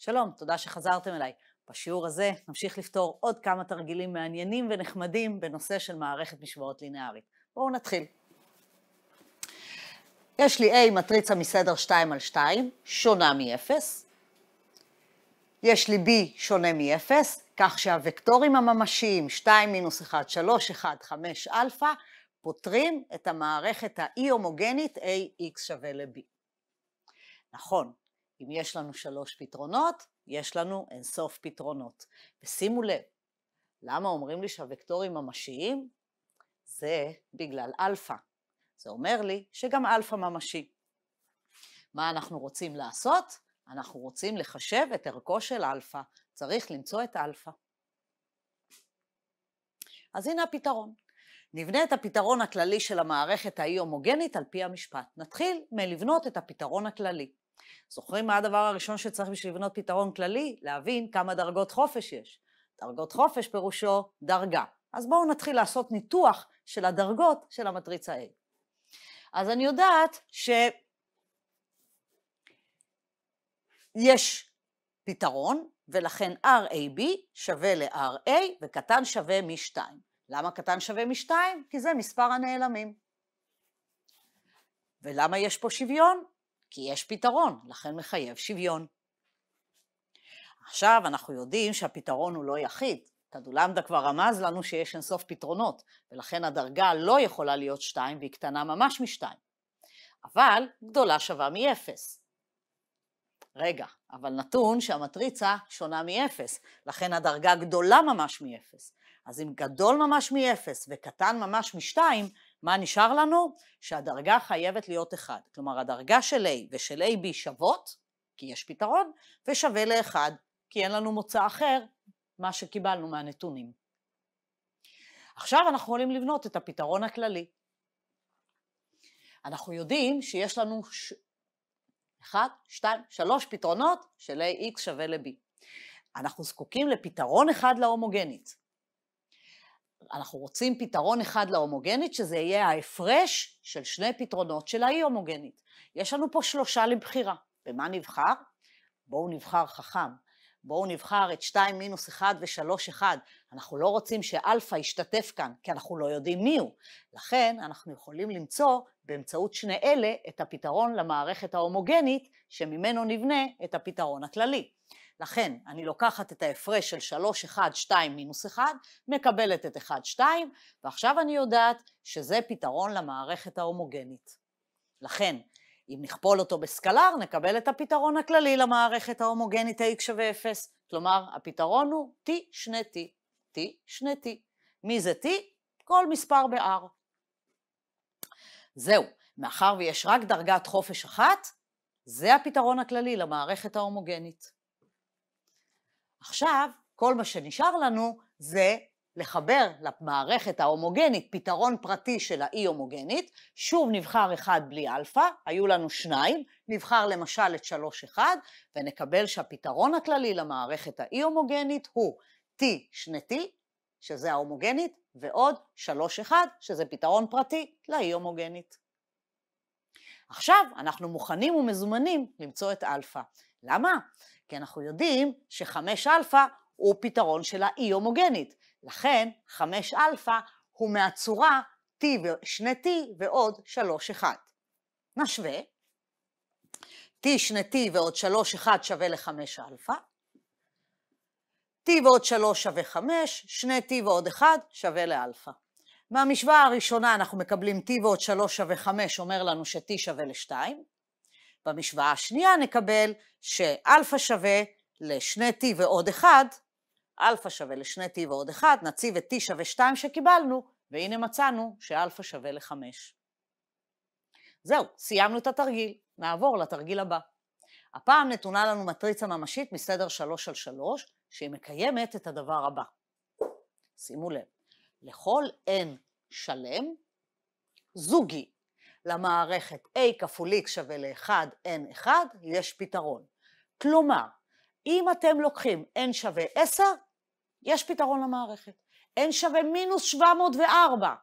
שלום, תודה שחזרתם אליי. בשיעור הזה נמשיך לפתור עוד כמה תרגילים מעניינים ונחמדים בנושא של מערכת משוואות לינארית. בואו נתחיל. יש לי A מטריצה מסדר 2 על 2, שונה מ-0. יש לי B שונה מ-0, כך שהוקטורים הממשיים 2 מינוס 1, 3, 1, 5 אלפא, פותרים את המערכת האי-הומוגנית AX שווה ל-B. נכון, אם יש לנו שלוש פתרונות, יש לנו אינסוף פתרונות. ושימו לב, למה אומרים לי שהוקטורים ממשיים? זה בגלל אלפא. זה אומר לי שגם אלפא ממשי. מה אנחנו רוצים לעשות? אנחנו רוצים לחשב את ערכו של אלפא. צריך למצוא את אלפא. אז הנה הפתרון. נבנה את הפתרון הכללי של המערכת האי-הומוגנית על פי המשפט. נתחיל מלבנות את הפתרון הכללי. זוכרים מה הדבר הראשון שצריך בשביל לבנות פתרון כללי? להבין כמה דרגות חופש יש. דרגות חופש פירושו דרגה. אז בואו נתחיל לעשות ניתוח של הדרגות של המטריצה A. אז אני יודעת שיש פתרון, ולכן RAB שווה ל-RA וקטן שווה מ-2. למה קטן שווה מ-2? כי זה מספר הנעלמים. ולמה יש פה שוויון? כי יש פתרון, לכן מחייב שוויון. עכשיו אנחנו יודעים שהפתרון הוא לא יחיד. תדולמדה כבר רמז לנו שיש אינסוף פתרונות, ולכן הדרגה לא יכולה להיות 2 והיא קטנה ממש מ-2, אבל גדולה שווה מ-0. רגע, אבל נתון שהמטריצה שונה מ-0, לכן הדרגה גדולה ממש מ-0. אז אם גדול ממש מ-0 וקטן ממש מ-2, מה נשאר לנו? שהדרגה חייבת להיות 1. כלומר, הדרגה של A ושל AB שוות, כי יש פתרון, ושווה ל-1, כי אין לנו מוצא אחר, מה שקיבלנו מהנתונים. עכשיו אנחנו יכולים לבנות את הפתרון הכללי. אנחנו יודעים שיש לנו ש... 1, 2, 3 פתרונות של AX שווה ל-B. אנחנו זקוקים לפתרון אחד להומוגנית. אנחנו רוצים פתרון אחד להומוגנית, שזה יהיה ההפרש של שני פתרונות של האי הומוגנית. יש לנו פה שלושה לבחירה. במה נבחר? בואו נבחר חכם. בואו נבחר את 2 מינוס 1 ו-3 1. אנחנו לא רוצים שאלפא ישתתף כאן, כי אנחנו לא יודעים מיהו. לכן אנחנו יכולים למצוא באמצעות שני אלה את הפתרון למערכת ההומוגנית, שממנו נבנה את הפתרון הכללי. לכן אני לוקחת את ההפרש של 3, 1, 2 מינוס 1, מקבלת את 1, 2, ועכשיו אני יודעת שזה פתרון למערכת ההומוגנית. לכן, אם נכפול אותו בסקלר, נקבל את הפתרון הכללי למערכת ההומוגנית ה-x שווה 0. כלומר, הפתרון הוא t שני t, t שני t. מי זה t? כל מספר ב-r. זהו, מאחר ויש רק דרגת חופש אחת, זה הפתרון הכללי למערכת ההומוגנית. עכשיו, כל מה שנשאר לנו זה לחבר למערכת ההומוגנית פתרון פרטי של האי הומוגנית, שוב נבחר אחד בלי אלפא, היו לנו שניים, נבחר למשל את שלוש אחד, ונקבל שהפתרון הכללי למערכת האי הומוגנית הוא T שני T, שזה ההומוגנית, ועוד שלוש אחד, שזה פתרון פרטי לאי הומוגנית. עכשיו אנחנו מוכנים ומזומנים למצוא את אלפא. למה? כי אנחנו יודעים שחמש אלפא הוא פתרון של האי הומוגנית. לכן חמש אלפא הוא מהצורה T, שני T ועוד שלוש אחד. נשווה, T שני T ועוד שלוש אחד שווה לחמש אלפא, T ועוד שלוש שווה חמש, שני T ועוד אחד שווה לאלפא. מהמשוואה הראשונה אנחנו מקבלים T ועוד שלוש שווה חמש, אומר לנו ש-T שווה לשתיים. במשוואה השנייה נקבל שאלפא שווה לשני t ועוד 1, אלפא שווה לשני t ועוד 1, נציב את t שווה 2 שקיבלנו, והנה מצאנו שאלפא שווה ל-5. זהו, סיימנו את התרגיל, נעבור לתרגיל הבא. הפעם נתונה לנו מטריצה ממשית מסדר 3 על 3, שהיא מקיימת את הדבר הבא. שימו לב, לכל n שלם, זוגי למערכת A כפול X שווה ל-1, N1, יש פתרון. כלומר, אם אתם לוקחים N שווה 10, יש פתרון למערכת. N שווה מינוס 704,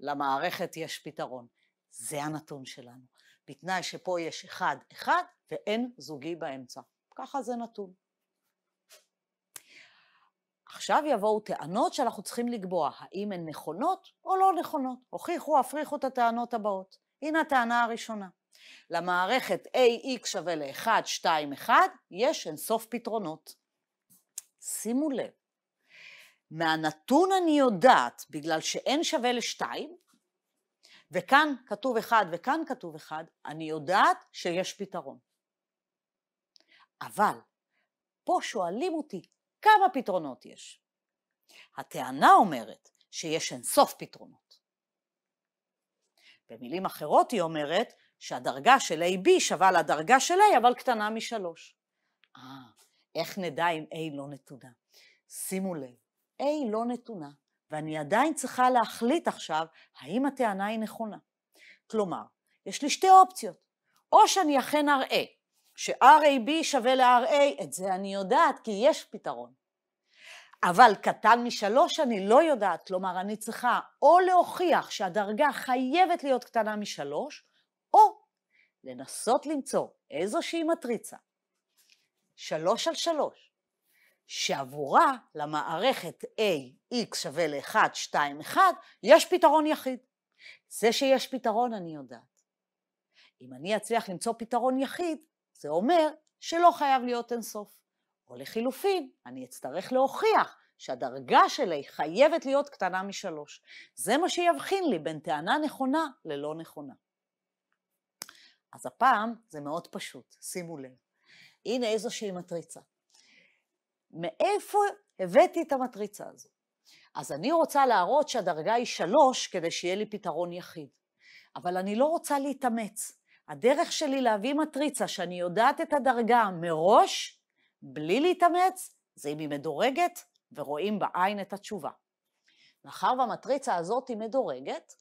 למערכת יש פתרון. זה הנתון שלנו. בתנאי שפה יש 1, 1 ו-N זוגי באמצע. ככה זה נתון. עכשיו יבואו טענות שאנחנו צריכים לקבוע האם הן נכונות או לא נכונות. הוכיחו, הפריחו את הטענות הבאות. הנה הטענה הראשונה. למערכת AX שווה ל-1, 2, 1, יש אינסוף פתרונות. שימו לב, מהנתון אני יודעת, בגלל ש-n שווה ל-2, וכאן כתוב 1 וכאן כתוב 1, אני יודעת שיש פתרון. אבל פה שואלים אותי כמה פתרונות יש. הטענה אומרת שיש אינסוף פתרונות. במילים אחרות היא אומרת שהדרגה של A-B שווה לדרגה של A אבל קטנה משלוש. אה, איך נדע אם A לא נתונה? שימו לב, A לא נתונה, ואני עדיין צריכה להחליט עכשיו האם הטענה היא נכונה. כלומר, יש לי שתי אופציות, או שאני אכן אראה ש-RAB שווה ל-RA, את זה אני יודעת כי יש פתרון, אבל קטן משלוש אני לא יודעת, כלומר אני צריכה או להוכיח שהדרגה חייבת להיות קטנה משלוש, או לנסות למצוא איזושהי מטריצה, שלוש על שלוש, שעבורה למערכת A, x שווה ל-1, 2, 1, יש פתרון יחיד. זה שיש פתרון אני יודעת. אם אני אצליח למצוא פתרון יחיד, זה אומר שלא חייב להיות אינסוף. או לחילופין, אני אצטרך להוכיח שהדרגה שלי חייבת להיות קטנה משלוש. זה מה שיבחין לי בין טענה נכונה ללא נכונה. אז הפעם זה מאוד פשוט, שימו לב. הנה איזושהי מטריצה. מאיפה הבאתי את המטריצה הזו? אז אני רוצה להראות שהדרגה היא שלוש כדי שיהיה לי פתרון יחיד. אבל אני לא רוצה להתאמץ. הדרך שלי להביא מטריצה שאני יודעת את הדרגה מראש, בלי להתאמץ, זה אם היא מדורגת ורואים בעין את התשובה. מאחר והמטריצה הזאת היא מדורגת,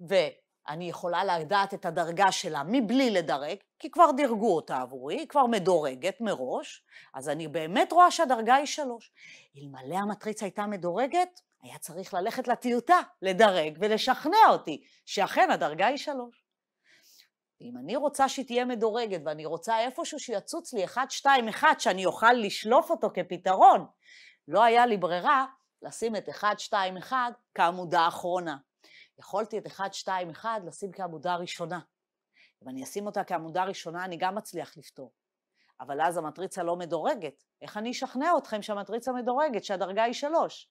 ואני יכולה לדעת את הדרגה שלה מבלי לדרג, כי כבר דירגו אותה עבורי, היא כבר מדורגת מראש, אז אני באמת רואה שהדרגה היא שלוש. אלמלא המטריצה הייתה מדורגת, היה צריך ללכת לטיוטה, לדרג ולשכנע אותי שאכן הדרגה היא שלוש. אם אני רוצה שהיא תהיה מדורגת, ואני רוצה איפשהו שיצוץ לי 1, 2, 1, שאני אוכל לשלוף אותו כפתרון, לא היה לי ברירה לשים את 1, 2, 1 כעמודה האחרונה. יכולתי את 1, 2, 1 לשים כעמודה ראשונה. אם אני אשים אותה כעמודה ראשונה, אני גם אצליח לפתור. אבל אז המטריצה לא מדורגת. איך אני אשכנע אתכם שהמטריצה מדורגת, שהדרגה היא 3?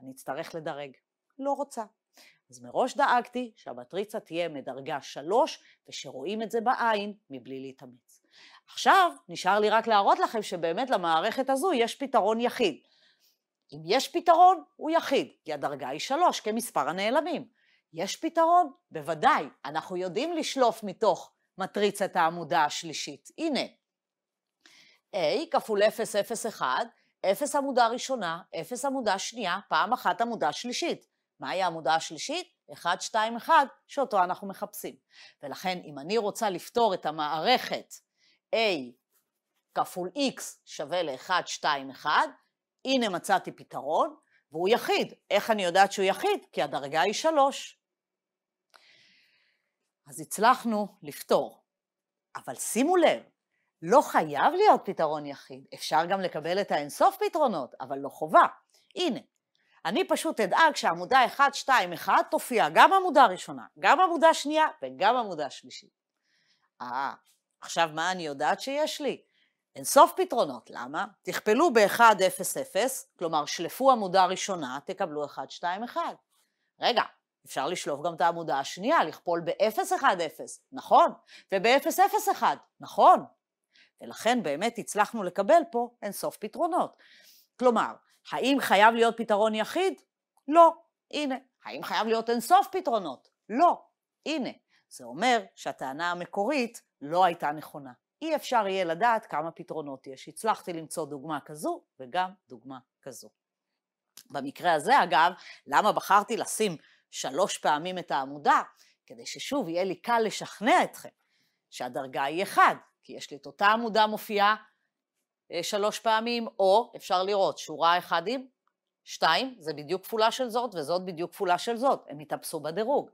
אני אצטרך לדרג. לא רוצה. אז מראש דאגתי שהמטריצה תהיה מדרגה 3 ושרואים את זה בעין מבלי להתאמץ. עכשיו נשאר לי רק להראות לכם שבאמת למערכת הזו יש פתרון יחיד. אם יש פתרון, הוא יחיד, כי הדרגה היא 3 כמספר הנעלמים. יש פתרון? בוודאי, אנחנו יודעים לשלוף מתוך מטריצת העמודה השלישית. הנה, A כפול 0, 0, 1, 0 עמודה ראשונה, 0 עמודה שנייה, פעם אחת עמודה שלישית. מהי העמודה השלישית? 1, 2, 1, שאותו אנחנו מחפשים. ולכן, אם אני רוצה לפתור את המערכת A כפול X שווה ל-1, 2, 1, הנה מצאתי פתרון, והוא יחיד. איך אני יודעת שהוא יחיד? כי הדרגה היא 3. אז הצלחנו לפתור. אבל שימו לב, לא חייב להיות פתרון יחיד, אפשר גם לקבל את האינסוף פתרונות, אבל לא חובה. הנה, אני פשוט אדאג שעמודה 1, 2, 1 תופיע גם עמודה ראשונה, גם עמודה שנייה וגם עמודה שלישית. אה, עכשיו מה אני יודעת שיש לי? אין סוף פתרונות, למה? תכפלו ב-1, 0, 0, כלומר שלפו עמודה ראשונה, תקבלו 1, 2, 1. רגע, אפשר לשלוף גם את העמודה השנייה, לכפול ב-0, 1, 0, נכון, וב-0, 0, 1, נכון. ולכן באמת הצלחנו לקבל פה אין סוף פתרונות. כלומר, האם חייב להיות פתרון יחיד? לא, הנה. האם חייב להיות אינסוף פתרונות? לא, הנה. זה אומר שהטענה המקורית לא הייתה נכונה. אי אפשר יהיה לדעת כמה פתרונות יש. הצלחתי למצוא דוגמה כזו וגם דוגמה כזו. במקרה הזה, אגב, למה בחרתי לשים שלוש פעמים את העמודה? כדי ששוב יהיה לי קל לשכנע אתכם שהדרגה היא אחד, כי יש לי את אותה עמודה מופיעה אה, שלוש פעמים, או אפשר לראות שורה אחד עם, שתיים, זה בדיוק כפולה של זאת, וזאת בדיוק כפולה של זאת, הם התאפסו בדירוג.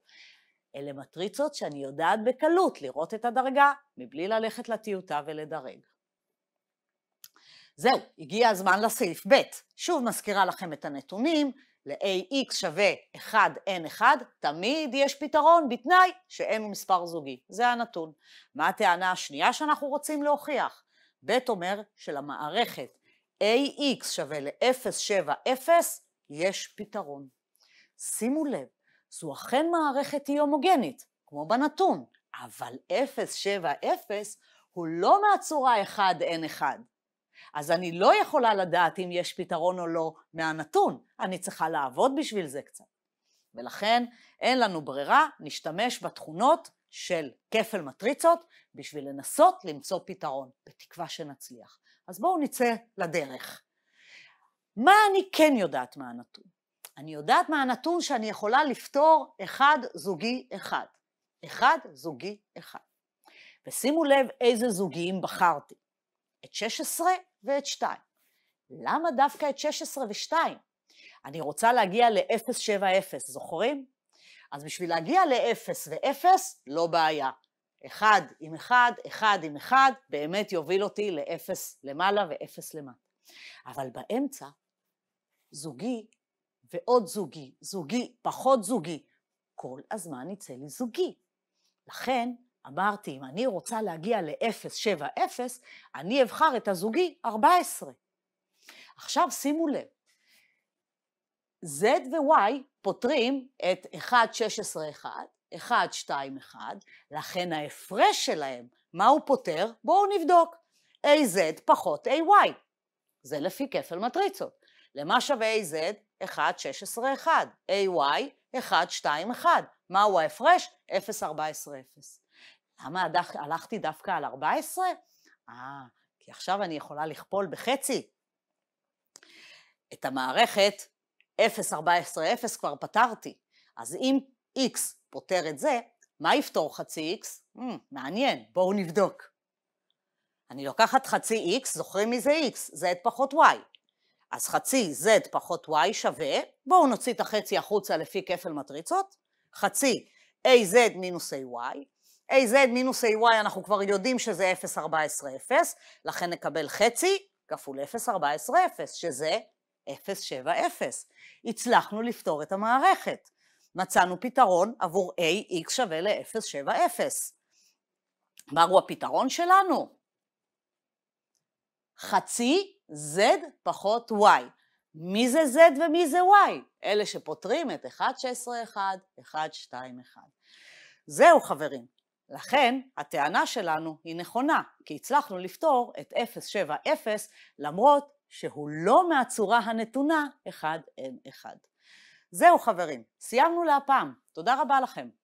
אלה מטריצות שאני יודעת בקלות לראות את הדרגה, מבלי ללכת לטיוטה ולדרג. זהו, הגיע הזמן לסעיף ב'. שוב מזכירה לכם את הנתונים, ל-AX שווה 1N1, תמיד יש פתרון בתנאי ש-N הוא מספר זוגי. זה הנתון. מה הטענה השנייה שאנחנו רוצים להוכיח? ב' אומר שלמערכת AX שווה ל-070 יש פתרון. שימו לב, זו אכן מערכת אי הומוגנית, כמו בנתון, אבל 070 הוא לא מהצורה 1N1. אז אני לא יכולה לדעת אם יש פתרון או לא מהנתון, אני צריכה לעבוד בשביל זה קצת. ולכן אין לנו ברירה, נשתמש בתכונות של כפל מטריצות בשביל לנסות למצוא פתרון, בתקווה שנצליח. אז בואו נצא לדרך. מה אני כן יודעת מה הנתון? אני יודעת מה הנתון שאני יכולה לפתור אחד זוגי אחד. אחד זוגי אחד. ושימו לב איזה זוגיים בחרתי, את 16 ואת 2. למה דווקא את 16 ו-2? אני רוצה להגיע ל-070, זוכרים? אז בשביל להגיע לאפס ואפס, לא בעיה. אחד עם אחד, אחד עם אחד, באמת יוביל אותי לאפס למעלה ואפס למטה. אבל באמצע, זוגי ועוד זוגי, זוגי פחות זוגי, כל הזמן יצא לי זוגי. לכן אמרתי, אם אני רוצה להגיע ל 0 7, 0, אני אבחר את הזוגי 14. עכשיו שימו לב, Z ו-Y פותרים את 2, 1, לכן ההפרש שלהם, מה הוא פותר? בואו נבדוק. AZ פחות AY. זה לפי כפל מטריצות. למה שווה AZ? 1. AY 1. מהו ההפרש? 0. למה הדח, הלכתי דווקא על 14? אה, כי עכשיו אני יכולה לכפול בחצי. את המערכת 0.14.0 כבר פתרתי. אז אם x פותר את זה, מה יפתור חצי x? Mm, מעניין, בואו נבדוק. אני לוקחת חצי x, זוכרים מי זה x, z פחות y. אז חצי z פחות y שווה, בואו נוציא את החצי החוצה לפי כפל מטריצות, חצי az מינוס ay, az מינוס ay אנחנו כבר יודעים שזה 0.14.0, לכן נקבל חצי כפול 0.14.0, שזה 070. הצלחנו לפתור את המערכת. מצאנו פתרון עבור AX שווה ל-070. מהו הפתרון שלנו? חצי Z פחות Y. מי זה Z ומי זה Y? אלה שפותרים את 2, 1. זהו חברים, לכן הטענה שלנו היא נכונה, כי הצלחנו לפתור את 0 למרות שהוא לא מהצורה הנתונה 1N1. זהו חברים, סיימנו להפעם, תודה רבה לכם.